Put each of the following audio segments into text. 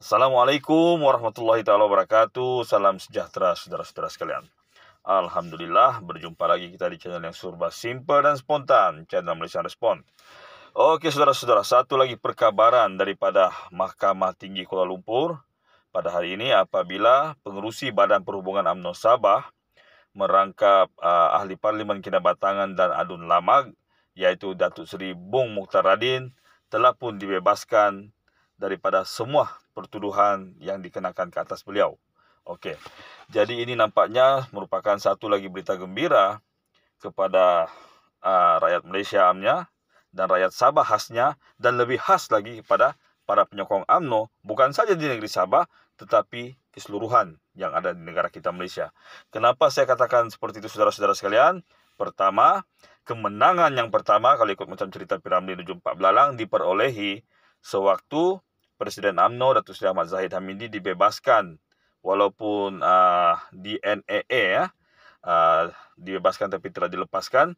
Assalamualaikum warahmatullahi taala wabarakatuh. Salam sejahtera saudara-saudara sekalian. Alhamdulillah berjumpa lagi kita di channel yang surba simple dan spontan, channel Malaysia Respon. Okey saudara-saudara, satu lagi perkabaran daripada Mahkamah Tinggi Kuala Lumpur pada hari ini apabila pengerusi Badan Perhubungan UMNO Sabah merangkap uh, ahli parlimen Kinabatangan dan Adun Lamag yaitu Datuk Seri Bung Mukhtar Radin telah pun dibebaskan daripada semua pertuduhan yang dikenakan ke atas beliau. Oke, jadi ini nampaknya merupakan satu lagi berita gembira kepada uh, rakyat Malaysia amnya dan rakyat Sabah khasnya dan lebih khas lagi kepada para penyokong AMNO bukan saja di negeri Sabah tetapi keseluruhan yang ada di negara kita Malaysia. Kenapa saya katakan seperti itu saudara-saudara sekalian? Pertama, kemenangan yang pertama kalau ikut macam cerita piramida 74 belalang diperolehi sewaktu Presiden AMNO Datuk Seri Ahmad Zahid Hamidi dibebaskan walaupun uh, ah, di NAA ya uh, dibebaskan tapi telah dilepaskan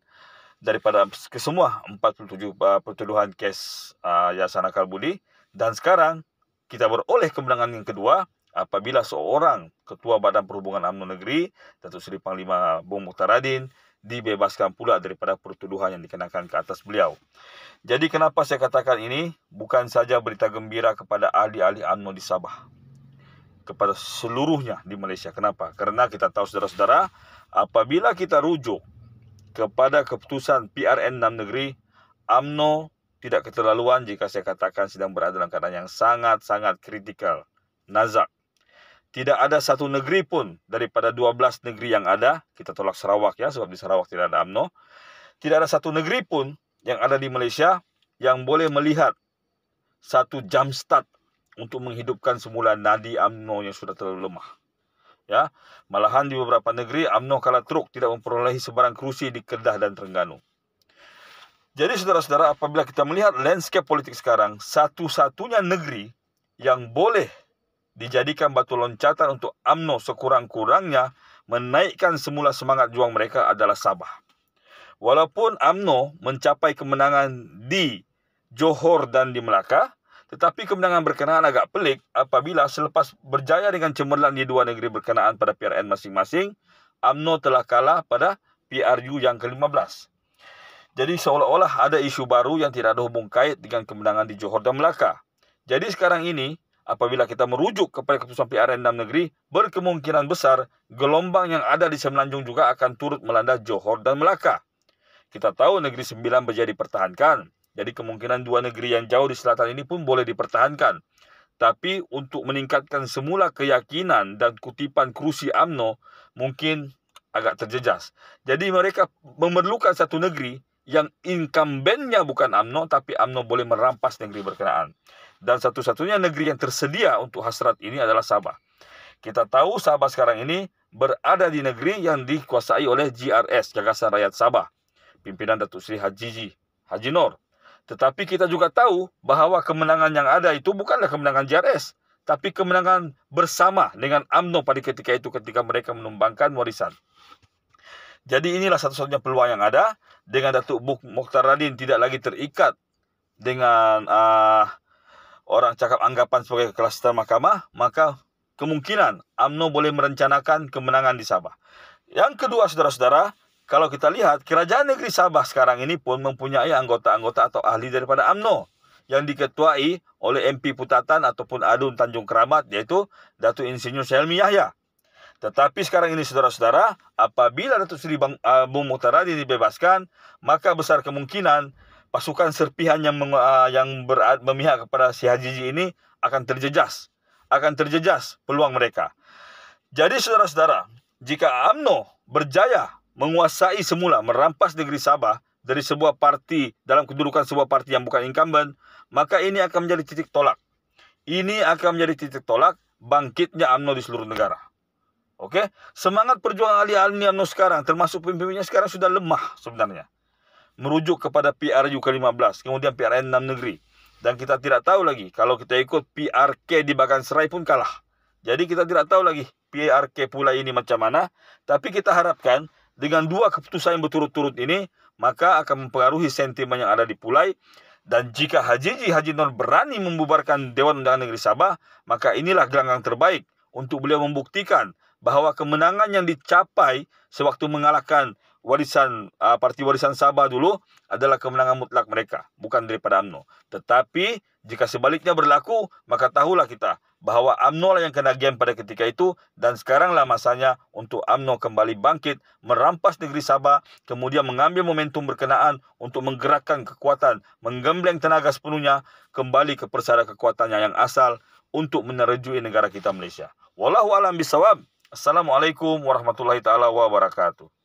daripada kesemua 47 uh, ah, pertuduhan kes uh, Yasana Kalbudi dan sekarang kita beroleh kemenangan yang kedua apabila seorang Ketua Badan Perhubungan AMNO Negeri Datuk Seri Panglima Bung Mukhtaradin dibebaskan pula daripada pertuduhan yang dikenakan ke atas beliau. Jadi kenapa saya katakan ini bukan saja berita gembira kepada ahli-ahli UMNO di Sabah. Kepada seluruhnya di Malaysia. Kenapa? Karena kita tahu saudara-saudara, apabila kita rujuk kepada keputusan PRN 6 negeri, AMNO tidak keterlaluan jika saya katakan sedang berada dalam keadaan yang sangat-sangat kritikal. Nazak. tidak ada satu negeri pun daripada 12 negeri yang ada. Kita tolak Sarawak ya, sebab di Sarawak tidak ada UMNO. Tidak ada satu negeri pun yang ada di Malaysia yang boleh melihat satu jam start untuk menghidupkan semula nadi UMNO yang sudah terlalu lemah. Ya, malahan di beberapa negeri UMNO kalah teruk tidak memperolehi sebarang kerusi di Kedah dan Terengganu. Jadi saudara-saudara, apabila kita melihat landscape politik sekarang, satu-satunya negeri yang boleh dijadikan batu loncatan untuk AMNO sekurang-kurangnya menaikkan semula semangat juang mereka adalah Sabah. Walaupun AMNO mencapai kemenangan di Johor dan di Melaka, tetapi kemenangan berkenaan agak pelik apabila selepas berjaya dengan cemerlang di dua negeri berkenaan pada PRN masing-masing, AMNO telah kalah pada PRU yang ke-15. Jadi seolah-olah ada isu baru yang tidak ada hubung kait dengan kemenangan di Johor dan Melaka. Jadi sekarang ini Apabila kita merujuk kepada keputusan PRN dalam negeri, berkemungkinan besar gelombang yang ada di Semenanjung juga akan turut melanda Johor dan Melaka. Kita tahu negeri sembilan berjaya dipertahankan, jadi kemungkinan dua negeri yang jauh di selatan ini pun boleh dipertahankan. Tapi untuk meningkatkan semula keyakinan dan kutipan kerusi AMNO mungkin agak terjejas. Jadi mereka memerlukan satu negeri yang incumbentnya bukan AMNO tapi AMNO boleh merampas negeri berkenaan. Dan satu-satunya negeri yang tersedia untuk hasrat ini adalah Sabah. Kita tahu Sabah sekarang ini berada di negeri yang dikuasai oleh GRS, Gagasan Rakyat Sabah, pimpinan Datuk Seri Haji Haji Nor. Tetapi kita juga tahu bahwa kemenangan yang ada itu bukanlah kemenangan GRS, tapi kemenangan bersama dengan AMNO pada ketika itu ketika mereka menumbangkan warisan. Jadi inilah satu-satunya peluang yang ada dengan Datuk Buk Mokhtar Radin tidak lagi terikat dengan uh, orang cakap anggapan sebagai klaster mahkamah, maka kemungkinan UMNO boleh merencanakan kemenangan di Sabah. Yang kedua, saudara-saudara, kalau kita lihat, kerajaan negeri Sabah sekarang ini pun mempunyai anggota-anggota atau ahli daripada UMNO yang diketuai oleh MP Putatan ataupun Adun Tanjung Keramat yaitu Datuk Insinyur Selmi Yahya. Tetapi sekarang ini saudara-saudara, apabila Datuk Seri Bang Abu eh, dibebaskan, maka besar kemungkinan pasukan serpihan yang meng, uh, ah, yang ber, memihak kepada si Haji ini akan terjejas, akan terjejas peluang mereka. Jadi saudara-saudara, jika AMNO berjaya menguasai semula merampas negeri Sabah dari sebuah parti dalam kedudukan sebuah parti yang bukan incumbent, maka ini akan menjadi titik tolak. Ini akan menjadi titik tolak bangkitnya AMNO di seluruh negara. Oke, semangat perjuangan Ali ahli AMNO sekarang termasuk pemimpinnya sekarang sudah lemah sebenarnya merujuk kepada PRU ke-15, kemudian PRN 6 negeri. Dan kita tidak tahu lagi kalau kita ikut PRK di Serai pun kalah. Jadi kita tidak tahu lagi PRK pula ini macam mana. Tapi kita harapkan dengan dua keputusan yang berturut-turut ini, maka akan mempengaruhi sentimen yang ada di Pulai. Dan jika Haji Haji Nur berani membubarkan Dewan Undangan Negeri Sabah, maka inilah gelanggang terbaik untuk beliau membuktikan bahwa kemenangan yang dicapai sewaktu mengalahkan warisan uh, Parti Warisan Sabah dulu adalah kemenangan mutlak mereka, bukan daripada UMNO. Tetapi jika sebaliknya berlaku, maka tahulah kita bahwa UMNO lah yang kena game pada ketika itu dan sekaranglah masanya untuk UMNO kembali bangkit, merampas negeri Sabah, kemudian mengambil momentum berkenaan untuk menggerakkan kekuatan, menggembleng tenaga sepenuhnya kembali ke persara kekuatannya yang asal untuk menerjui negara kita Malaysia. Wallahu alam bisawab. Assalamualaikum warahmatullahi taala wabarakatuh.